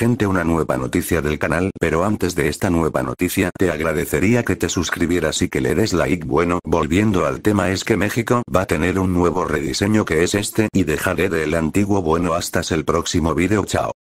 gente una nueva noticia del canal, pero antes de esta nueva noticia te agradecería que te suscribieras y que le des like. Bueno, volviendo al tema es que México va a tener un nuevo rediseño que es este y dejaré del antiguo bueno hasta el próximo vídeo chao.